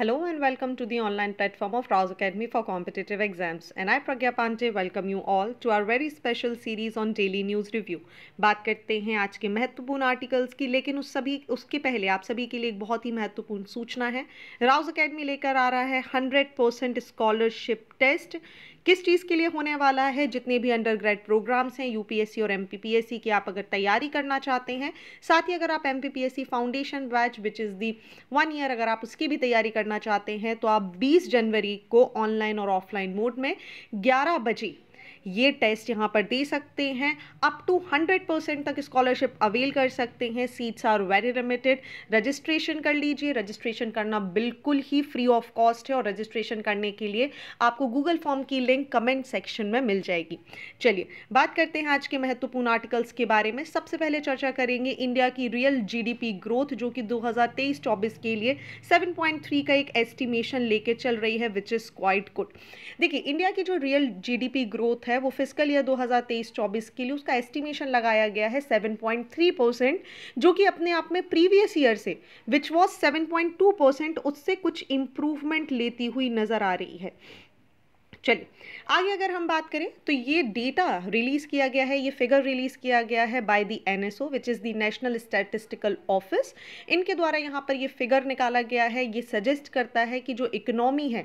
Hello and welcome to the online platform of Rouse Academy for competitive exams and I Pragya Pandey welcome you all to our very special series on daily news review. बात करते हैं आज के महत्वपूर्ण articles की लेकिन उस सभी उसके पहले आप सभी के लिए एक बहुत ही महत्वपूर्ण सूचना है राउज अकेडमी लेकर आ रहा है हंड्रेड परसेंट स्कॉलरशिप टेस्ट किस चीज़ के लिए होने वाला है जितने भी अंडर ग्रेड प्रोग्राम्स हैं यूपीएससी और एमपीपीएससी की आप अगर तैयारी करना चाहते हैं साथ ही अगर आप MPPSC foundation batch which is the one year अगर आप उसकी भी तैयारी करना चाहते हैं तो आप बीस जनवरी को ऑनलाइन और ऑफलाइन मोड में ग्यारह बजे ये टेस्ट यहाँ पर दे सकते हैं अप टू हंड्रेड परसेंट तक स्कॉलरशिप अवेल कर सकते हैं seats are very limited registration कर लीजिए रजिस्ट्रेशन करना बिल्कुल ही फ्री ऑफ कॉस्ट है और रजिस्ट्रेशन करने के लिए आपको गूगल फॉर्म की लिंक कमेंट सेक्शन में मिल जाएगी चलिए बात करते हैं आज के महत्वपूर्ण आर्टिकल्स के बारे में सबसे पहले चर्चा करेंगे इंडिया की रियल जी ग्रोथ जो कि दो हज़ार के लिए सेवन का एक एस्टिमेशन लेके चल रही है विच इज़ क्वाइट गुड देखिए इंडिया की जो रियल जी ग्रोथ है वो फिजिकल ईयर 2023-24 के लिए उसका एस्टिमेशन लगाया गया है 7.3 परसेंट जो कि अपने आप में प्रीवियस ईयर से विच वॉज 7.2 परसेंट उससे कुछ इम्प्रूवमेंट लेती हुई नज़र आ रही है चलिए आगे अगर हम बात करें तो ये डेटा रिलीज़ किया गया है ये फिगर रिलीज़ किया गया है by the NSO which is the National Statistical Office इनके द्वारा यहाँ पर ये फिगर निकाला गया है ये सजेस्ट करता है कि जो इकोनॉमी है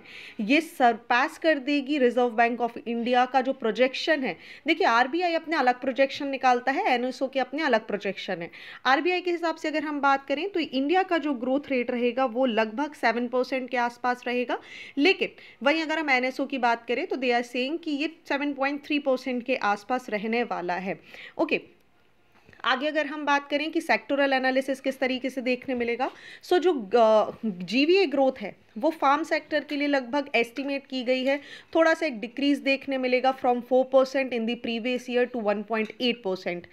ये सरपास कर देगी रिजर्व बैंक ऑफ इंडिया का जो प्रोजेक्शन है देखिए आरबीआई अपने अलग प्रोजेक्शन निकालता है एनएसओ के अपने अलग प्रोजेक्शन है आरबीआई के हिसाब से अगर हम बात करें तो इंडिया का जो ग्रोथ रेट रहेगा वो लगभग सेवन परसेंट के आसपास रहेगा लेकिन वहीं अगर हम एनएसओ की बात करें तो दे आर सेइंग कि ये 7.3 परसेंट के आसपास रहने वाला है ओके okay. आगे अगर हम बात करें कि सेक्टोरल एनालिसिस किस तरीके से देखने मिलेगा सो so, जो जीवीए ग्रोथ है वो फार्म सेक्टर के लिए लगभग एस्टिमेट की गई है थोड़ा सा एक डिक्रीज देखने मिलेगा from four percent in the previous year to one point eight percent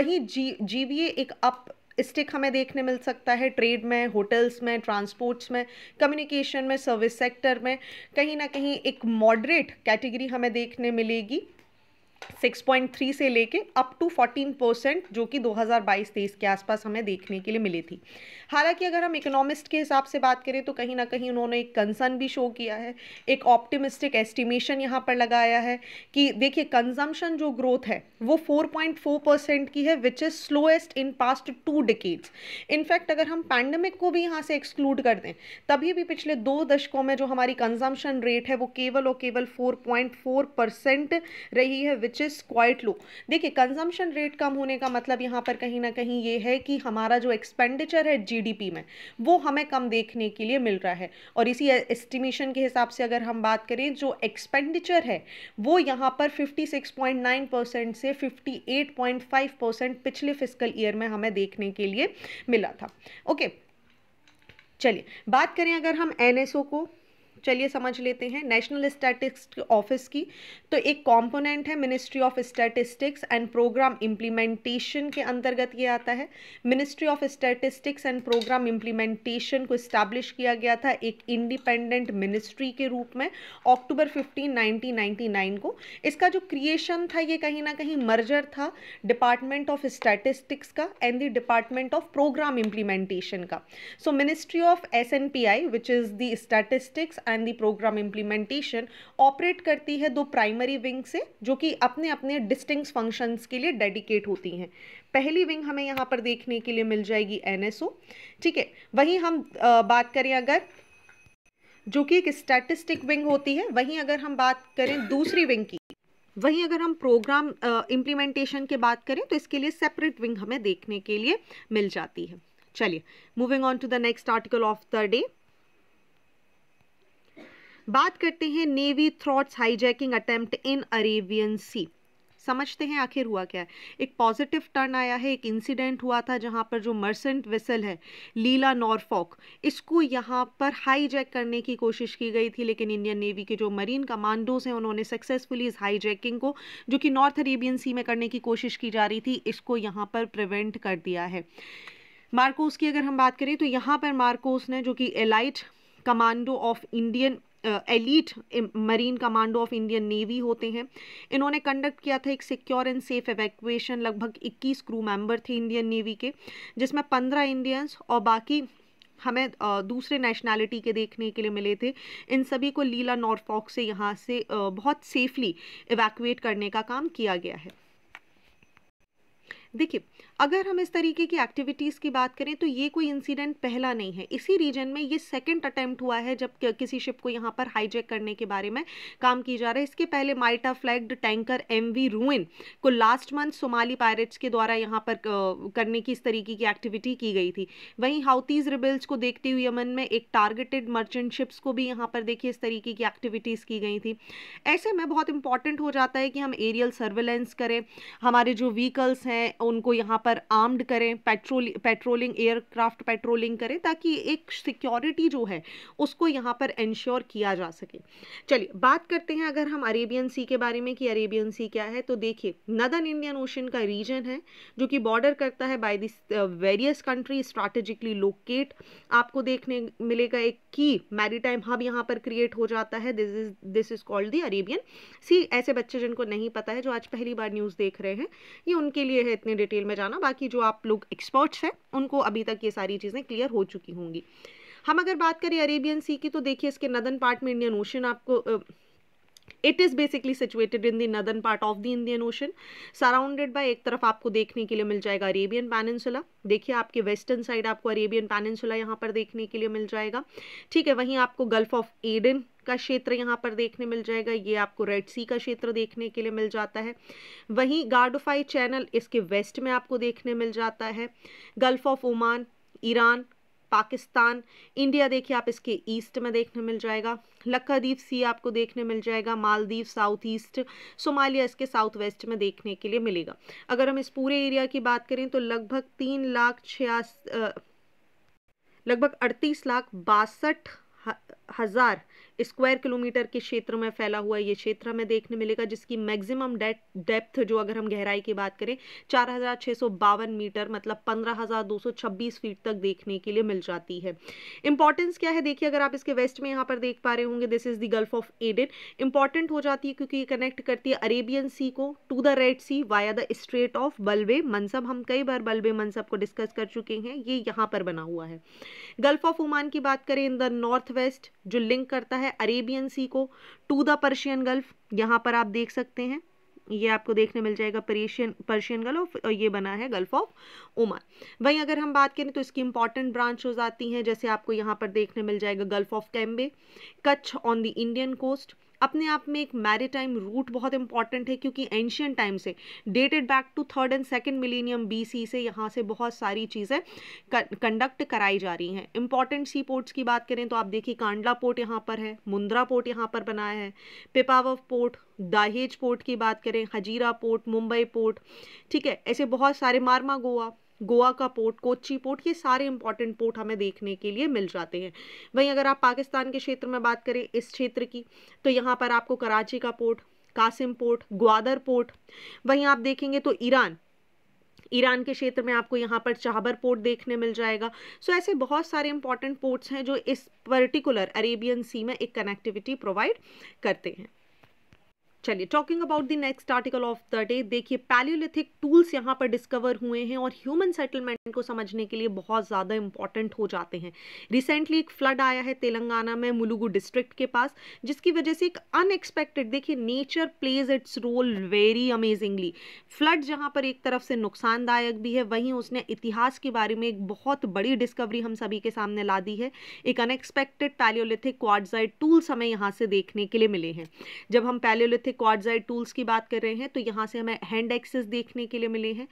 वहीं जी जीवीए एक अप स्टिक हमें देखने मिल सकता है ट्रेड में होटल्स में ट्रांसपोर्ट्स में कम्युनिकेशन में सर्विस सेक्टर में कहीं ना कहीं एक मॉडरेट कैटेगरी हमें देखने मिलेगी 6.3 से लेके अप टू 14 परसेंट जो कि 2022-23 के आसपास हमें देखने के लिए मिली थी हालांकि अगर हम इकोनॉमिस्ट के हिसाब से बात करें तो कहीं ना कहीं उन्होंने एक कंसर्न भी शो किया है एक ऑप्टिमिस्टिक एस्टिमेशन यहाँ पर लगाया है कि देखिए कंजम्पशन जो ग्रोथ है वो 4.4 परसेंट की है which is slowest in past two decades in fact अगर हम पैंडमिक को भी यहाँ से एक्सक्लूड कर दें तभी भी पिछले दो दशकों में जो हमारी कंजम्पशन रेट है वो केवल और केवल फोर परसेंट रही है विच इज़ क्वाइट लो देखिए कंजम्पशन रेट कम होने का मतलब यहाँ पर कहीं ना कहीं ये है कि हमारा जो एक्सपेंडिचर है जीडीपी में वो हमें कम देखने के लिए मिल रहा है और इसी एस्टिमेशन के हिसाब से अगर हम बात करें जो एक्सपेंडिचर है वो यहाँ पर 56.9 से 58.5 पिछले फिजिकल ईयर में हमें देखने के लिए मिला था ओके चलिए बात करें अगर हम एनएसओ को चलिए समझ लेते हैं नेशनल स्टैटिक्स ऑफिस की तो एक कंपोनेंट है Ministry of Statistics and Programme Implementation के अंतर्गत ये आता है Ministry of Statistics and Programme Implementation को इस्टेब्लिश किया गया था एक इंडिपेंडेंट मिनिस्ट्री के रूप में अक्टूबर फिफ्टीन नाइनटीन को इसका जो क्रिएशन था ये कहीं ना कहीं मर्जर था डिपार्टमेंट ऑफ स्टैटिस्टिक्स का and the Department of Programme Implementation का सो ministry of S N P I which is the statistics and the programme implementation operate करती है दो प्राइमरी विंग से जो कि अपने अपने डिस्टिंग फंक्शंस के लिए डेडिकेट होती हैं पहली विंग हमें यहाँ पर देखने के लिए मिल जाएगी एन ठीक है वहीं हम बात करें अगर जो कि एक स्टैटिस्टिक विंग होती है वहीं अगर हम बात करें दूसरी विंग की वहीं अगर हम प्रोग्राम इम्प्लीमेंटेशन के बात करें तो इसके लिए सेपरेट विंग हमें देखने के लिए मिल जाती है चलिए moving on to the next article of the day बात करते हैं navy thwarts hijacking attempt in Arabian Sea समझते हैं आखिर हुआ क्या है एक पॉजिटिव टर्न आया है एक इंसिडेंट हुआ था जहाँ पर जो मर्सेंट वेसल है लीला नॉर्फॉक इसको यहाँ पर हाईजैक करने की कोशिश की गई थी लेकिन इंडियन नेवी के जो मरीन कमांडोज हैं उन्होंने सक्सेसफुली इस हाईजैकिंग को जो कि नॉर्थ अरेबियन सी में करने की कोशिश की जा रही थी इसको यहाँ पर प्रिवेंट कर दिया है मार्कोस की अगर हम बात करें तो यहाँ पर मार्कोस ने जो कि elite commando of Indian elite marine commando of Indian navy होते हैं इन्होंने कंडक्ट किया था एक सिक्योर एंड सेफ एवैक्यूएशन लगभग 21 क्रू मेंबर थे इंडियन नेवी के जिसमें 15 इंडियंस और बाकी हमें दूसरे नेशनैलिटी के देखने के लिए मिले थे इन सभी को लीला नॉर्थॉक से यहाँ से बहुत सेफली इवैक्यूएट करने का काम किया गया है देखिए अगर हम इस तरीके की एक्टिविटीज़ की बात करें तो ये कोई इंसिडेंट पहला नहीं है इसी रीजन में ये सेकेंड अटैम्प्ट हुआ है जब किसी शिप को यहाँ पर हाईजेक करने के बारे में काम की जा रहा है इसके पहले Malta flagged tanker M V Ruen को लास्ट मंथ सोमाली पायरेट्स के द्वारा यहाँ पर करने की इस तरीके की एक्टिविटी की गई थी वहीं हाउतीज़ रिबिल्स को देखते हुए यमन में एक टारगेटेड मर्चेंट शिप्स को भी यहाँ पर देखिए इस तरीके की एक्टिविटीज़ की गई थी ऐसे में बहुत इंपॉर्टेंट हो जाता है कि हम एरियल सर्वेलेंस करें हमारे जो व्हीकल्स हैं उनको यहाँ पर पर आर्म्ड करें पेट्रोल पेट्रोलिंग एयरक्राफ्ट पेट्रोलिंग करें ताकि एक सिक्योरिटी जो है उसको यहाँ पर इंश्योर किया जा सके चलिए बात करते हैं अगर हम अरेबियन सी के बारे में कि अरेबियन सी क्या है तो देखिए नदन इंडियन ओशन का रीजन है जो कि बॉर्डर करता है by this various country strategically locate आपको देखने मिलेगा एक की मैरीटाइम हब यहाँ पर क्रिएट हो जाता है this is this is called the Arabian Sea ऐसे बच्चे जिनको नहीं पता है जो आज पहली बार न्यूज़ देख रहे हैं ये उनके लिए है इतने डिटेल में जाना ना बाकी जो आप लोग एक्सपर्ट्स हैं उनको अभी तक ये सारी चीज़ें क्लियर हो चुकी होंगी हम अगर बात करें अरेबियन सी की तो देखिए इसके नदन पार्ट में इंडियन ओशन आपको it is basically situated in the northern part of the Indian Ocean surrounded by एक तरफ आपको देखने के लिए मिल जाएगा अरेबियन पैनसुला देखिए आपके वेस्टर्न साइड आपको अरेबियन पैनसुला यहाँ पर देखने के लिए मिल जाएगा ठीक है वहीं आपको गल्फ ऑफ एडन का क्षेत्र यहाँ पर देखने मिल जाएगा ये आपको रेड सी का क्षेत्र देखने के लिए मिल जाता है वहीं गार्डोफाई चैनल इसके वेस्ट में आपको देखने मिल जाता है Gulf of Oman Iran Pakistan India देखिए आप इसके ईस्ट में देखने मिल जाएगा लक्काद्वीप सी आपको देखने मिल जाएगा मालदीव साउथ ईस्ट सोमालिया इसके साउथ वेस्ट में देखने के लिए मिलेगा अगर हम इस पूरे एरिया की बात करें तो लगभग तीन लाख छियास लगभग अड़तीस लाख बासठ हज़ार स्क्वायर किलोमीटर के क्षेत्र में फैला हुआ ये क्षेत्र हमें देखने मिलेगा जिसकी मैक्सिमम डेप्थ जो अगर हम गहराई की बात करें चार मीटर मतलब 15,226 फीट तक देखने के लिए मिल जाती है इंपॉर्टेंस क्या है देखिए अगर आप इसके वेस्ट में यहाँ पर देख पा रहे होंगे this is the Gulf of Aden important हो जाती है क्योंकि ये कनेक्ट करती है अरेबियन सी को to the Red Sea via the Strait of Bab el Mandeb हम कई बार बल्बे मनसब को डिस्कस कर चुके हैं ये यहाँ पर बना हुआ है गल्फ ऑफ ओमान की बात करें इन द नॉर्थ वेस्ट जो लिंक करता है अरेबियन सी को टू द पर्शियन गल्फ यहाँ पर आप देख सकते हैं ये आपको देखने मिल जाएगा पर्शियन पर्शियन गल्फ और ये बना है गल्फ ऑफ ओमान वहीं अगर हम बात करें तो इसकी इंपॉर्टेंट ब्रांच हो जाती हैं जैसे आपको यहाँ पर देखने मिल जाएगा Gulf of Cambay Kutch on the Indian coast अपने आप में एक मैरिटाइम रूट बहुत इंपॉर्टेंट है क्योंकि एंशियन टाइम से dated back to third and second millennium C से यहाँ से बहुत सारी चीज़ें कंडक्ट कराई जा रही हैं इंपॉर्टेंट सी पोर्ट्स की बात करें तो आप देखिए कांडला पोर्ट यहाँ पर है मुंद्रा पोर्ट यहाँ पर बनाया है पिपावव पोर्ट दाहेज पोर्ट की बात करें हजीरा पोर्ट मुंबई पोर्ट ठीक है ऐसे बहुत सारे मारमा गोवा गोवा का पोर्ट कोची पोर्ट ये सारे इंपॉर्टेंट पोर्ट हमें देखने के लिए मिल जाते हैं वहीं अगर आप पाकिस्तान के क्षेत्र में बात करें इस क्षेत्र की तो यहाँ पर आपको कराची का port Qasim port Gwadar port वहीं आप देखेंगे तो ईरान ईरान के क्षेत्र में आपको यहाँ पर चाबर पोर्ट देखने मिल जाएगा सो so, ऐसे बहुत सारे इंपॉर्टेंट पोर्ट्स हैं जो इस पर्टिकुलर अरेबियन सी में एक कनेक्टिविटी प्रोवाइड करते हैं चलिए talking about the next article of the day देखिए पैलियोलिथिक टूल्स यहाँ पर डिस्कवर हुए हैं और ह्यूमन सेटलमेंट को समझने के लिए बहुत ज़्यादा इंपॉर्टेंट हो जाते हैं रिसेंटली एक फ्लड आया है तेलंगाना में मुलुगु डिस्ट्रिक्ट के पास जिसकी वजह से एक अनएक्सपेक्टेड देखिए nature plays its role very amazingly flood जहाँ पर एक तरफ से नुकसानदायक भी है वहीं उसने इतिहास के बारे में एक बहुत बड़ी डिस्कवरी हम सभी के सामने ला दी है एक अनएक्सपेक्टेड पैलियोलिथिक क्वाडजाइड टूल्स हमें यहाँ से देखने के लिए मिले हैं जब हम पैलियोलिथिक क्वाडजाइड टूल्स की बात कर रहे हैं तो यहाँ से हमें हैंड एक्सेस देखने के लिए मिले हैं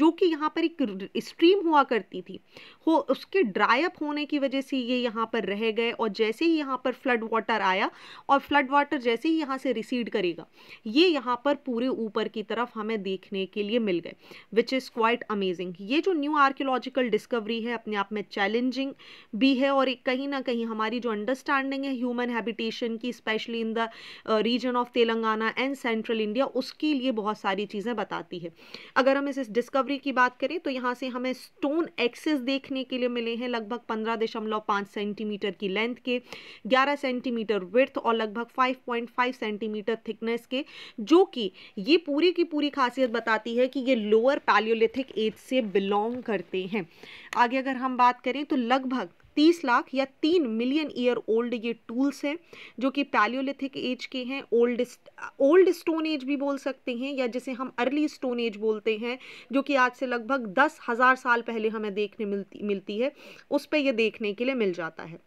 जो कि यहाँ पर एक स्ट्रीम हुआ करती थी हो उसके ड्राई अप होने की वजह से ये यहाँ पर रह गए और जैसे ही यहाँ पर फ्लड वाटर आया और फ्लड वाटर जैसे ही यहाँ से रिसीड करेगा ये यहाँ पर पूरे ऊपर की तरफ हमें देखने के लिए मिल गए विच इज़ क्वाइट अमेजिंग ये जो न्यू आर्कियोलॉजिकल डिस्कवरी है अपने आप में चैलेंजिंग भी है और कहीं ना कहीं हमारी जो अंडरस्टैंडिंग है ह्यूमन हैबिटेशन की specially in the region of Telangana Haryana and central India उसके लिए बहुत सारी चीज़ें बताती है अगर हम इस डिस्कवरी की बात करें तो यहाँ से हमें स्टोन एक्सेस देखने के लिए मिले हैं लगभग पंद्रह सेंटीमीटर की लेंथ के ग्यारह सेंटीमीटर विर्थ और लगभग फाइव सेंटीमीटर थिकनेस के जो कि ये पूरी की पूरी खासियत बताती है कि ये लोअर पैलियोलिथिक एज से बिलोंग करते हैं आगे अगर हम बात करें तो लगभग तीस लाख या तीन मिलियन ईयर ओल्ड ये टूल्स हैं जो कि पैलियोलिथिक एज के हैं ओल्ड ओल्ड स्टोन एज भी बोल सकते हैं या जिसे हम अर्ली स्टोन एज बोलते हैं जो कि आज से लगभग दस हज़ार साल पहले हमें देखने मिलती मिलती है उस पर यह देखने के लिए मिल जाता है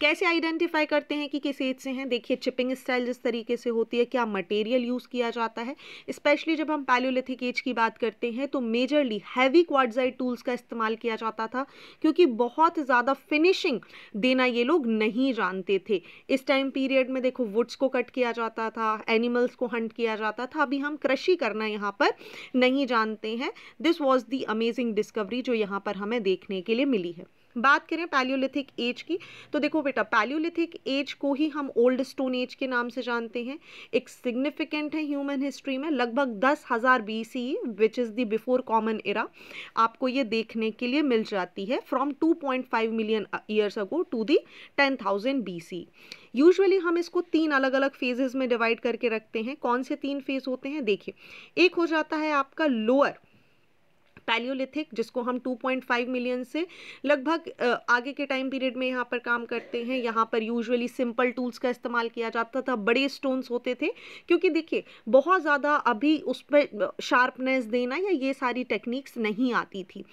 कैसे आइडेंटिफाई करते हैं कि किस एज से हैं देखिए चिपिंग स्टाइल जिस तरीके से होती है क्या मटेरियल यूज़ किया जाता है स्पेशली जब हम पैलोलिथिक एज की बात करते हैं तो मेजरली हैवी क्वाडजाइड टूल्स का इस्तेमाल किया जाता था क्योंकि बहुत ज़्यादा फिनिशिंग देना ये लोग नहीं जानते थे इस टाइम पीरियड में देखो वुड्स को कट किया जाता था एनिमल्स को हंट किया जाता था अभी हम कृषि करना यहाँ पर नहीं जानते हैं this was the amazing discovery जो यहाँ पर हमें देखने के लिए मिली है बात करें पैलियोलिथिक एज की तो देखो बेटा पैलियोलिथिक एज को ही हम ओल्ड स्टोन एज के नाम से जानते हैं एक सिग्निफिकेंट है ह्यूमन हिस्ट्री में लगभग दस हज़ार B C which is the before common era आपको ये देखने के लिए मिल जाती है from two point five million years ago to the ten thousand B C usually हम इसको तीन अलग अलग फेजेज में डिवाइड करके रखते हैं कौन से तीन फेज होते हैं देखिए एक हो जाता है आपका लोअर पैलियोलिथिक जिसको हम 2.5 मिलियन से लगभग आगे के टाइम पीरियड में यहाँ पर काम करते हैं यहाँ पर यूजुअली सिंपल टूल्स का इस्तेमाल किया जाता था बड़े स्टोन्स होते थे क्योंकि देखिए बहुत ज़्यादा अभी उस पर शार्पनेस देना या ये सारी टेक्निक्स नहीं आती थी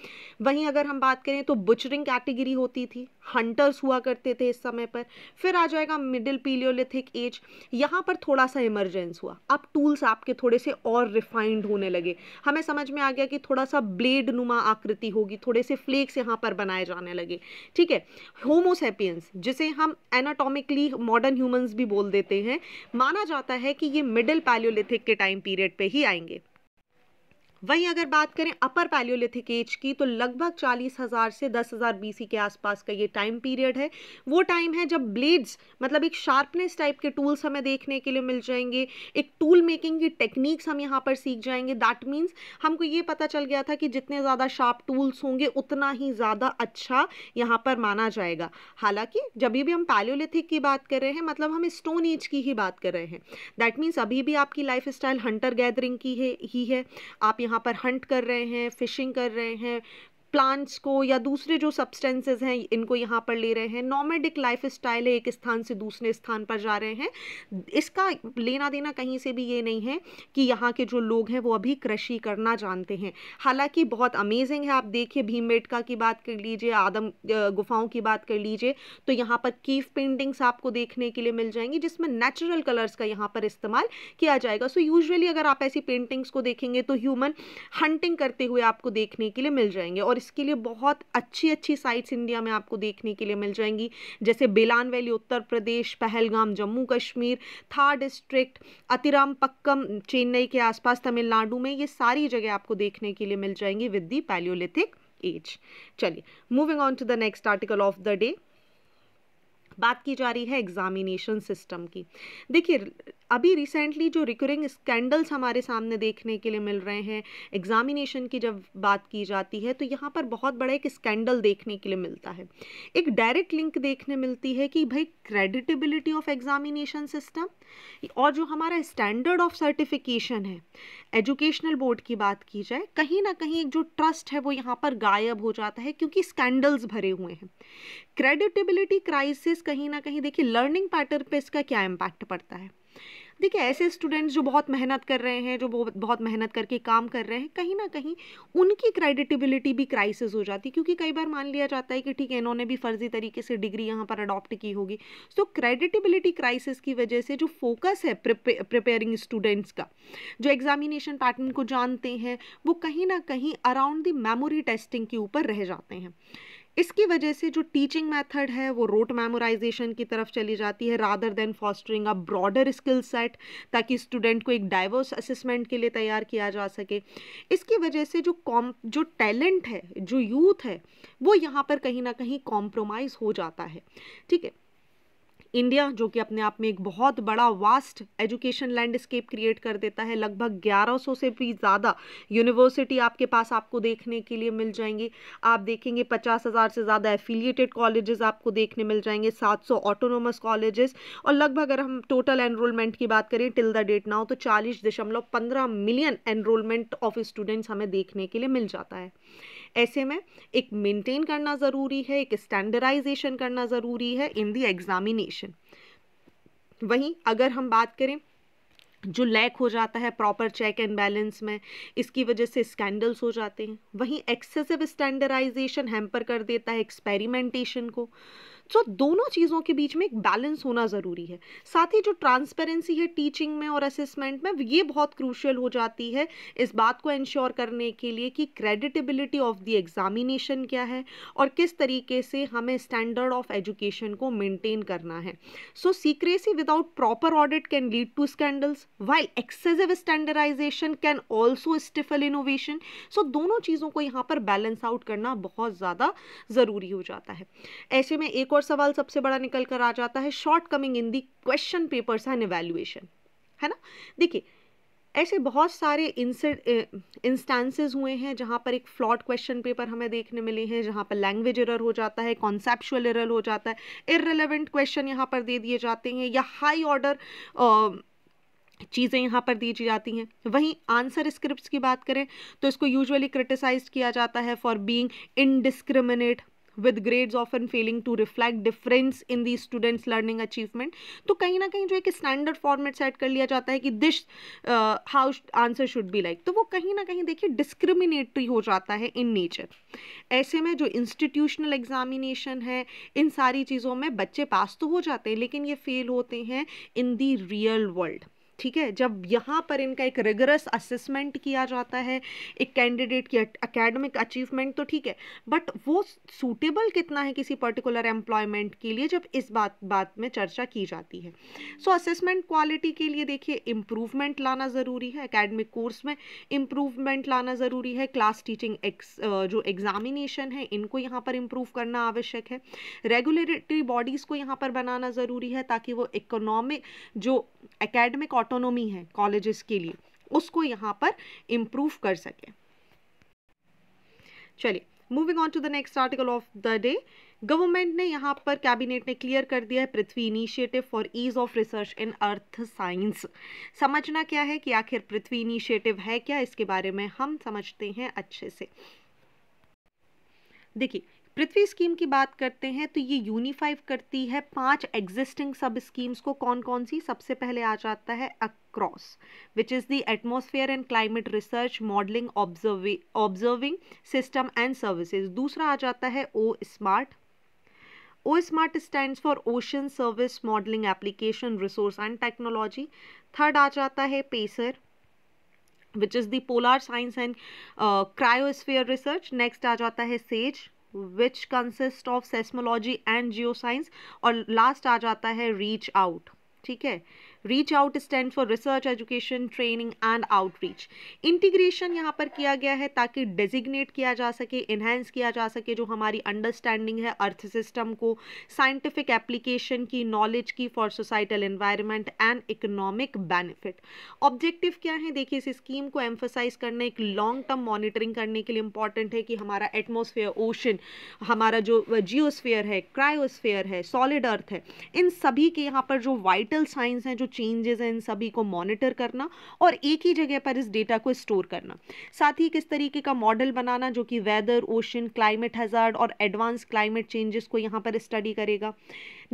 वहीं अगर हम बात करें तो बुचरिंग कैटेगरी होती थी हंटर्स हुआ करते थे इस समय पर फिर आ जाएगा मिडिल पीलियोलिथिक एज यहाँ पर थोड़ा सा इमरजेंस हुआ अब टूल्स आपके थोड़े से और रिफाइंड होने लगे हमें समझ में आ गया कि थोड़ा सा ब्लेड नुमा आकृति होगी थोड़े से फ्लेक्स यहाँ पर बनाए जाने लगे ठीक है होमोसेपियंस जिसे हम एनाटॉमिकली मॉडर्न ह्यूमंस भी बोल देते हैं माना जाता है कि ये मिडिल पैलियोलिथिक के टाइम पीरियड पे ही आएंगे वहीं अगर बात करें अपर पैलियोलिथिक एज की तो लगभग चालीस हज़ार से दस हज़ार बीसी के आसपास का ये टाइम पीरियड है वो टाइम है जब ब्लेड्स मतलब एक शार्पनेस टाइप के टूल्स हमें देखने के लिए मिल जाएंगे एक टूल मेकिंग की टेक्निक्स हम यहाँ पर सीख जाएंगे दैट मीन्स हमको ये पता चल गया था कि जितने ज़्यादा शार्प टूल्स होंगे उतना ही ज़्यादा अच्छा यहाँ पर माना जाएगा हालांकि जब भी हम पैलियोलिथिक की बात कर रहे हैं मतलब हम स्टोन एज की ही बात कर रहे हैं दैट मीन्स अभी भी आपकी लाइफ स्टाइल हंटर गैदरिंग की है ही है आप यहाँ पर हंट कर रहे हैं फिशिंग कर रहे हैं प्लांट्स को या दूसरे जो सब्सटेंसेस हैं इनको यहाँ पर ले रहे हैं नॉमेडिक लाइफ स्टाइल है एक स्थान से दूसरे स्थान पर जा रहे हैं इसका लेना देना कहीं से भी ये नहीं है कि यहाँ के जो लोग हैं वो अभी कृषि करना जानते हैं हालांकि बहुत अमेजिंग है आप देखिए भीमबेटका की बात कर लीजिए आदम गुफाओं की बात कर लीजिए तो यहाँ पर कीव पेंटिंग्स आपको देखने के लिए मिल जाएंगी जिसमें नेचुरल कलर्स का यहाँ पर इस्तेमाल किया जाएगा सो so, अगर आप ऐसी पेंटिंग्स को देखेंगे तो ह्यूमन हंटिंग करते हुए आपको देखने के लिए मिल जाएंगे और इसके लिए बहुत अच्छी अच्छी साइट्स इंडिया में आपको देखने के लिए मिल जाएंगी जैसे Belan valley Uttar Pradesh Pahalgam Jammu Kashmir Thar district Attirampakkam Chennai के आसपास तमिलनाडु में ये सारी जगह आपको देखने के लिए मिल जाएंगी विद दी पैलियोलिथिक एज चलिए moving on to the next article of the day बात की जा रही है एग्जामिनेशन सिस्टम की देखिए अभी रिसेंटली जो रिकरिंग स्कैंडल्स हमारे सामने देखने के लिए मिल रहे हैं एग्जामिनेशन की जब बात की जाती है तो यहाँ पर बहुत बड़ा एक स्कैंडल देखने के लिए मिलता है एक डायरेक्ट लिंक देखने मिलती है कि भाई क्रेडिटेबिलिटी ऑफ एग्जामिनेशन सिस्टम और जो हमारा स्टैंडर्ड ऑफ सर्टिफिकेशन है एजुकेशनल बोर्ड की बात की जाए कहीं ना कहीं एक जो ट्रस्ट है वो यहाँ पर गायब हो जाता है क्योंकि स्कैंडल्स भरे हुए हैं क्रेडिटेबिलिटी क्राइसिस कहीं ना कहीं देखिए लर्निंग पैटर्न पे इसका क्या इम्पैक्ट पड़ता है देखिए ऐसे स्टूडेंट्स जो बहुत मेहनत कर रहे हैं जो बहुत मेहनत करके काम कर रहे हैं कहीं ना कहीं उनकी क्रेडिटेबिलिटी भी क्राइसिस हो जाती है क्योंकि कई बार मान लिया जाता है कि ठीक है इन्होंने भी फर्जी तरीके से डिग्री यहाँ पर अडॉप्ट की होगी तो क्रेडिटेबिलिटी क्राइसिस की वजह से जो फोकस है प्रिपेयरिंग स्टूडेंट्स का जो एग्जामिनेशन पैटर्न को जानते हैं वो कहीं ना कहीं अराउंड द मेमोरी टेस्टिंग के ऊपर रह जाते हैं इसकी वजह से जो टीचिंग मेथड है वो रोट मेमोराइजेशन की तरफ चली जाती है rather than fostering a broader skill set ताकि स्टूडेंट को एक डाइवर्स असेसमेंट के लिए तैयार किया जा सके इसकी वजह से जो कॉम जो टैलेंट है जो यूथ है वो यहाँ पर कहीं ना कहीं कॉम्प्रोमाइज़ हो जाता है ठीक है इंडिया जो कि अपने आप में एक बहुत बड़ा वास्ट एजुकेशन लैंडस्केप क्रिएट कर देता है लगभग 1100 से भी ज़्यादा यूनिवर्सिटी आपके पास आपको देखने के लिए मिल जाएंगी आप देखेंगे पचास हज़ार से ज़्यादा एफिलिएटेड कॉलेजेस आपको देखने मिल जाएंगे 700 ऑटोनोमस कॉलेजेस और लगभग अगर हम टोटल एनरोलमेंट की बात करें टिल द डेट नाउ तो चालीस मिलियन एनरोलमेंट ऑफ स्टूडेंट्स हमें देखने के लिए मिल जाता है ऐसे में एक मेंटेन करना ज़रूरी है एक स्टैंडर्डाइजेशन करना ज़रूरी है इन दी एग्ज़ामिनेशन वहीं अगर हम बात करें जो लैक हो जाता है प्रॉपर चेक एंड बैलेंस में इसकी वजह से स्कैंडल्स हो जाते हैं वहीं एक्सेसिव स्टैंडर्डाइजेशन हैम्पर कर देता है एक्सपेरिमेंटेशन को सो दोनों चीज़ों के बीच में एक बैलेंस होना ज़रूरी है साथ ही जो ट्रांसपेरेंसी है टीचिंग में और असेसमेंट में ये बहुत क्रूशल हो जाती है इस बात को इंश्योर करने के लिए कि क्रेडिटेबिलिटी ऑफ द एग्जामिनेशन क्या है और किस तरीके से हमें स्टैंडर्ड ऑफ एजुकेशन को मेनटेन करना है so secrecy without proper audit can lead to scandals while excessive standardisation can also stifle innovation so दोनों चीज़ों को यहाँ पर बैलेंस आउट करना बहुत ज़्यादा ज़रूरी हो जाता है ऐसे में एक और और सवाल सबसे बड़ा निकल कर आ जाता है shortcoming in the question papers and evaluation है ना देखिए ऐसे बहुत सारे इंस्टेंसेस हुए हैं जहाँ पर एक फ्लॉट क्वेश्चन पेपर हमें देखने मिले हैं जहाँ पर लैंग्वेज एरर हो जाता है कॉन्सेप्चुअल एरर हो जाता है इरेलीवेंट क्वेश्चन यहाँ पर दे दिए जाते हैं या हाई ऑर्डर चीज़ें यहाँ पर दी जाती हैं वहीं आंसर स्क्रिप्ट्स की बात करें तो इसको यूजुअली क्रिटिसाइज किया जाता है for being indiscriminate with grades of an failing to reflect difference in the students learning achievement तो कहीं ना कहीं जो एक स्टैंडर्ड फॉर्मेट सेट कर लिया जाता है कि this how answer should be like तो वो कहीं ना कहीं देखिए डिस्क्रिमिनेटरी हो जाता है इन नेचर ऐसे में जो इंस्टीट्यूशनल एग्जामिनेशन है इन सारी चीज़ों में बच्चे पास तो हो जाते हैं लेकिन ये फेल होते हैं इन दी रियल वर्ल्ड ठीक है जब यहाँ पर इनका एक रेगुलस असेसमेंट किया जाता है एक कैंडिडेट की अकेडमिक अचीवमेंट तो ठीक है बट वो सूटेबल कितना है किसी पर्टिकुलर एम्प्लॉयमेंट के लिए जब इस बात बात में चर्चा की जाती है सो असेसमेंट क्वालिटी के लिए देखिए इम्प्रूवमेंट लाना ज़रूरी है अकेडमिक कोर्स में इम्प्रूवमेंट लाना ज़रूरी है क्लास टीचिंग एक्स जो एग्जामिनेशन है इनको यहाँ पर इम्प्रूव करना आवश्यक है रेगुलेटरी बॉडीज़ को यहाँ पर बनाना ज़रूरी है ताकि वो इकोनॉमिक जो एकेडमिक और ऑटोनोमी है कॉलेजेस के लिए उसको यहाँ पर इम्प्रूव कर सके चलिए moving on to the next article of the day government ने यहाँ पर कैबिनेट ने क्लियर कर दिया है Prithvi initiative for ease of research in earth science समझना क्या है कि आखिर पृथ्वी इनिशिएटिव है क्या इसके बारे में हम समझते हैं अच्छे से देखिए पृथ्वी स्कीम की बात करते हैं तो ये यूनिफाइव करती है पांच एग्जिस्टिंग सब स्कीम्स को कौन कौन सी सबसे पहले आ जाता है across which is the atmosphere and climate research modelling observing system and services दूसरा आ जाता है O SMART O SMART stand for ocean service modelling application resource and technology third आ जाता है PACER which is polar science and cryosphere research next आ जाता है SAGE which consist of seismology and geo science और last आ जाता है रीच आउट ठीक है reach out stand for research education training and outreach integration यहाँ पर किया गया है ताकि डेजिग्नेट किया जा सके इन्हेंस किया जा सके जो हमारी अंडरस्टैंडिंग है अर्थ सिस्टम को साइंटिफिक एप्लीकेशन की नॉलेज की for societal environment and economic benefit objective क्या है देखिए इस स्कीम को एम्फोसाइज करना एक लॉन्ग टर्म मॉनिटरिंग करने के लिए इंपॉर्टेंट है कि हमारा एटमोसफेयर ओशन हमारा जो जियोस्फेयर है क्रायोस्फेयर है सॉलिड अर्थ है इन सभी के यहाँ पर जो वाइटल साइंस हैं जो चेंजेस हैं इन सभी को मॉनिटर करना और एक ही जगह पर इस डेटा को स्टोर करना साथ ही किस तरीके का मॉडल बनाना जो कि वेदर ओशन क्लाइमेट हजार और एडवांस क्लाइमेट चेंजेस को यहाँ पर स्टडी करेगा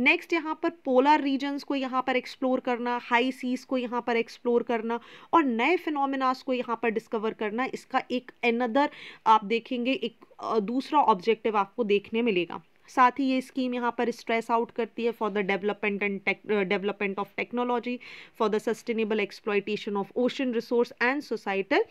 नेक्स्ट यहाँ पर पोलर रीजन्स को यहाँ पर एक्सप्लोर करना हाई सीज को यहाँ पर एक्सप्लोर करना और नए फिनोमिनास को यहाँ पर डिस्कवर करना इसका एक अनदर आप देखेंगे एक दूसरा ऑब्जेक्टिव आपको देखने मिलेगा साथ ही ये स्कीम यहाँ पर स्ट्रेस आउट करती है for the development and development of technology for the sustainable exploitation of ocean resource and societal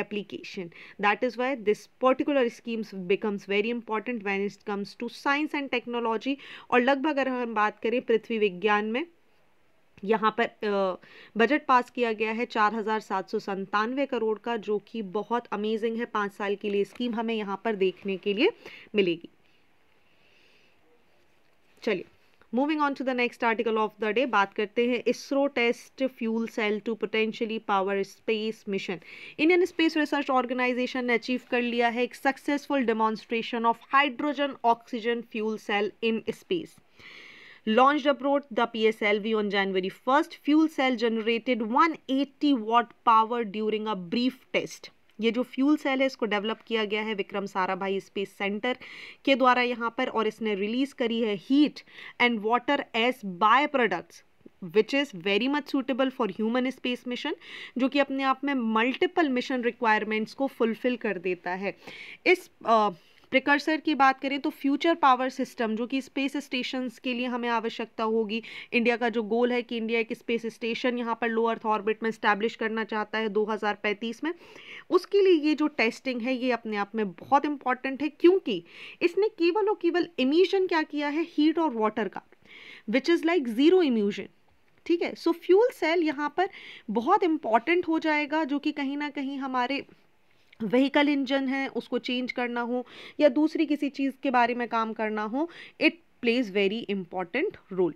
application that is why this particular schemes becomes very important when it comes to science and technology और लगभग अगर हम बात करें पृथ्वी विज्ञान में यहाँ पर बजट uh, पास किया गया है चार हज़ार सात सौ संतानवे करोड़ का जो कि बहुत अमेजिंग है पाँच साल के लिए स्कीम हमें यहाँ पर देखने के लिए मिलेगी चलिए moving on to the next article of the day बात करते हैं ISRO test fuel cell to potentially power space mission Indian Space Research Organisation ने अचीव कर लिया है एक successful demonstration of hydrogen oxygen fuel cell in space launched abroad the PSLV on January 1st. Fuel cell generated 180 watt power during a brief test. ये जो fuel cell है इसको develop किया गया है विक्रम साराभाई स्पेस सेंटर के द्वारा यहाँ पर और इसने रिलीज करी है heat and water as by products which is very much suitable for human space mission जो कि अपने आप में मल्टीपल मिशन रिक्वायरमेंट्स को फुलफिल कर देता है इस uh, प्रिकर्सर की बात करें तो फ्यूचर पावर सिस्टम जो कि स्पेस स्टेशन के लिए हमें आवश्यकता होगी इंडिया का जो गोल है कि इंडिया एक स्पेस स्टेशन यहाँ पर लो अर्थ ऑर्बिट में स्टैब्लिश करना चाहता है 2035 में उसके लिए ये जो टेस्टिंग है ये अपने आप में बहुत इंपॉर्टेंट है क्योंकि इसने केवल और केवल इम्यूजन क्या किया है हीट और वाटर का which is like zero emission ठीक है सो फ्यूल सेल यहाँ पर बहुत इम्पॉर्टेंट हो जाएगा जो कि कहीं ना कहीं हमारे व्हीकल इंजन है उसको चेंज करना हो या दूसरी किसी चीज़ के बारे में काम करना हो it plays very important role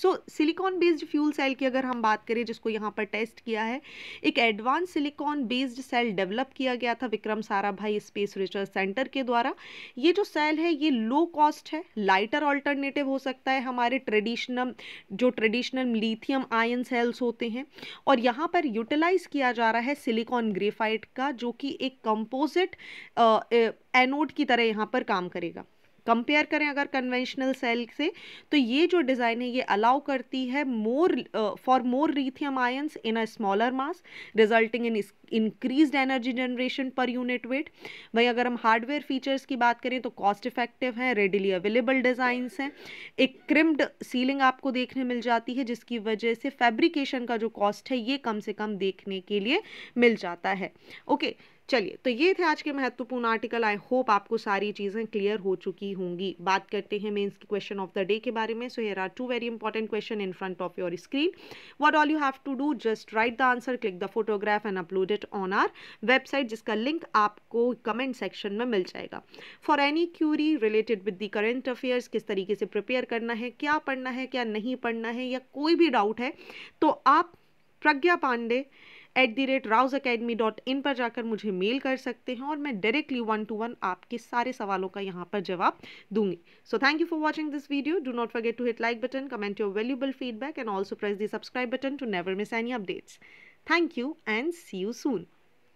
so silicon based fuel cell की अगर हम बात करें जिसको यहाँ पर टेस्ट किया है एक advance silicon based cell develop किया गया था विक्रम सारा भाई स्पेस रिसर्च सेंटर के द्वारा ये जो सेल है ये लो कॉस्ट है लाइटर ऑल्टरनेटिव हो सकता है हमारे ट्रेडिशनल जो ट्रेडिशनल लिथियम आयन सेल्स होते हैं और यहाँ पर यूटिलाइज किया जा रहा है सिलिकॉन ग्रेफाइट का जो कि एक कंपोजिट एनोड की तरह यहाँ पर काम करेगा कंपेयर करें अगर कन्वेंशनल सेल से तो ये जो डिज़ाइन है ये अलाउ करती है more for more lithium ions in a smaller mass resulting in increase energy generation per unit weight वहीं अगर हम हार्डवेयर फीचर्स की बात करें तो कॉस्ट इफेक्टिव हैं रेडिली अवेलेबल डिज़ाइंस हैं एक क्रिम्ड सीलिंग आपको देखने मिल जाती है जिसकी वजह से फैब्रिकेशन का जो कॉस्ट है ये कम से कम देखने के लिए मिल जाता है ओके okay, चलिए तो ये थे आज के महत्वपूर्ण आर्टिकल आई होप आपको सारी चीज़ें क्लियर हो चुकी होंगी बात करते हैं मेन्स के क्वेश्चन ऑफ द डे के बारे में so here are two very important question in front of your screen what all you have to do just write the answer click the photograph and upload it on our website जिसका link आपको comment section में मिल जाएगा for any query related with the current affairs किस तरीके से prepare करना है क्या पढ़ना है क्या नहीं पढ़ना है या कोई भी डाउट है तो आप Pragya Pandey at the rate Rau's academy dot in पर जाकर मुझे मेल कर सकते हैं और मैं डायरेक्टली वन टू वन आपके सारे सवालों का यहाँ पर जवाब दूंगी so thank you for watching this video do not forget to hit like button comment your valuable feedback and also press the subscribe button to never miss any updates thank you and see you soon